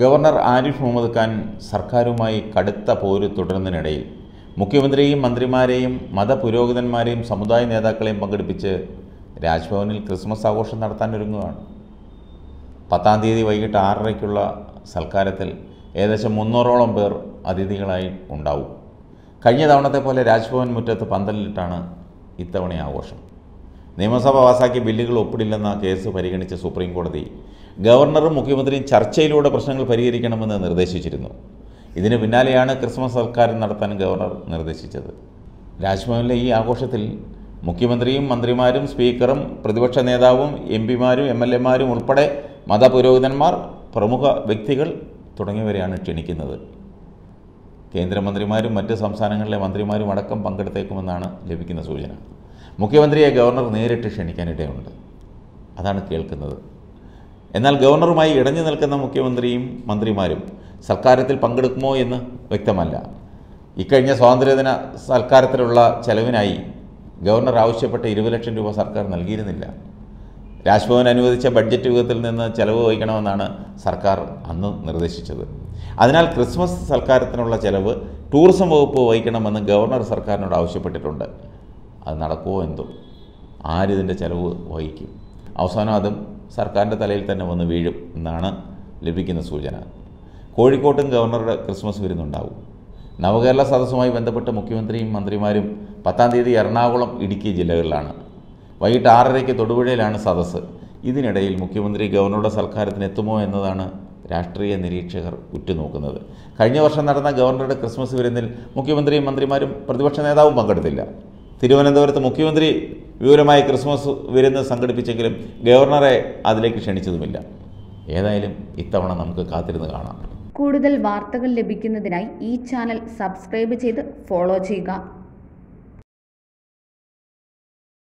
governor Arif Muhammad Khan സർക്കാരുമായി കടുത്ത പോര് തുടരുന്നതിനിടയിൽ മുഖ്യമന്ത്രിയെയും മന്ത്രിമാരെയും മതപുരോഹിതന്മാരെയും സമുദായ നേതാക്കളെയും പങ്കെടുപ്പിച്ച് രാജ്ഭവനിൽ ക്രിസ്മസ് ആഘോഷം നടത്താൻ ഒരുങ്ങുകയാണ് പത്താം തീയതി വൈകിട്ട് ആറരയ്ക്കുള്ള സൽക്കാരത്തിൽ ഏകദേശം മുന്നൂറോളം പേർ അതിഥികളായി ഉണ്ടാവും കഴിഞ്ഞ തവണത്തെ പോലെ രാജ്ഭവൻ മുറ്റത്ത് പന്തലിലിട്ടാണ് ഇത്തവണ ആഘോഷം നിയമസഭ പാസാക്കിയ ബില്ലുകൾ ഒപ്പിടില്ലെന്ന കേസ് പരിഗണിച്ച സുപ്രീം കോടതി ഗവർണറും മുഖ്യമന്ത്രിയും ചർച്ചയിലൂടെ പ്രശ്നങ്ങൾ പരിഹരിക്കണമെന്ന് നിർദ്ദേശിച്ചിരുന്നു ഇതിന് പിന്നാലെയാണ് ക്രിസ്മസ് സൽക്കാരം നടത്താൻ ഗവർണർ നിർദ്ദേശിച്ചത് രാജ്ഭവനിലെ ഈ ആഘോഷത്തിൽ മുഖ്യമന്ത്രിയും മന്ത്രിമാരും സ്പീക്കറും പ്രതിപക്ഷ നേതാവും എം പിമാരും എം എൽ എമാരും ഉൾപ്പെടെ മതപുരോഹിതന്മാർ പ്രമുഖ വ്യക്തികൾ തുടങ്ങിയവരെയാണ് ക്ഷണിക്കുന്നത് കേന്ദ്രമന്ത്രിമാരും മറ്റ് സംസ്ഥാനങ്ങളിലെ മന്ത്രിമാരും അടക്കം പങ്കെടുത്തേക്കുമെന്നാണ് ലഭിക്കുന്ന സൂചന മുഖ്യമന്ത്രിയെ ഗവർണർ നേരിട്ട് ക്ഷണിക്കാനിടയുണ്ട് അതാണ് കേൾക്കുന്നത് എന്നാൽ ഗവർണറുമായി ഇടഞ്ഞു നിൽക്കുന്ന മുഖ്യമന്ത്രിയും മന്ത്രിമാരും സൽക്കാരത്തിൽ പങ്കെടുക്കുമോ എന്ന് വ്യക്തമല്ല ഇക്കഴിഞ്ഞ സ്വാതന്ത്ര്യദിന സൽക്കാരത്തിലുള്ള ചെലവിനായി ഗവർണർ ആവശ്യപ്പെട്ട ഇരുപത് ലക്ഷം രൂപ സർക്കാർ നൽകിയിരുന്നില്ല രാജ്ഭവൻ അനുവദിച്ച ബഡ്ജറ്റ് യുഗത്തിൽ നിന്ന് ചെലവ് വഹിക്കണമെന്നാണ് സർക്കാർ അന്ന് നിർദ്ദേശിച്ചത് അതിനാൽ ക്രിസ്മസ് സൽക്കാരത്തിനുള്ള ചെലവ് ടൂറിസം വകുപ്പ് വഹിക്കണമെന്ന് ഗവർണർ സർക്കാരിനോട് ആവശ്യപ്പെട്ടിട്ടുണ്ട് അത് നടക്കുമോ എന്തോ ആരിതിൻ്റെ ചിലവ് വഹിക്കും അവസാനം അതും സർക്കാരിൻ്റെ തലയിൽ തന്നെ വന്ന് വീഴും എന്നാണ് ലഭിക്കുന്ന സൂചന കോഴിക്കോട്ടും ഗവർണറുടെ ക്രിസ്മസ് വിരുന്നുണ്ടാവും നവകേരള സദസ്സുമായി ബന്ധപ്പെട്ട് മുഖ്യമന്ത്രിയും മന്ത്രിമാരും പത്താം തീയതി എറണാകുളം ഇടുക്കി ജില്ലകളിലാണ് വൈകിട്ട് ആറരയ്ക്ക് തൊടുപുഴയിലാണ് സദസ്സ് ഇതിനിടയിൽ മുഖ്യമന്ത്രി ഗവർണറുടെ സൽക്കാരത്തിന് എത്തുമോ എന്നതാണ് രാഷ്ട്രീയ നിരീക്ഷകർ ഉറ്റുനോക്കുന്നത് കഴിഞ്ഞ വർഷം നടന്ന ഗവർണറുടെ ക്രിസ്മസ് വിരുന്നിൽ മുഖ്യമന്ത്രിയും മന്ത്രിമാരും പ്രതിപക്ഷ നേതാവും പങ്കെടുത്തില്ല തിരുവനന്തപുരത്ത് മുഖ്യമന്ത്രി വിപുലമായി ക്രിസ്മസ് വിരുന്ന് സംഘടിപ്പിച്ചെങ്കിലും ഗവർണറെ അതിലേക്ക് ക്ഷണിച്ചതുമില്ല ഏതായാലും ഇത്തവണ നമുക്ക് കാത്തിരുന്ന് കാണാം കൂടുതൽ വാർത്തകൾ ലഭിക്കുന്നതിനായി ഈ ചാനൽ സബ്സ്ക്രൈബ് ചെയ്ത് ഫോളോ ചെയ്യുക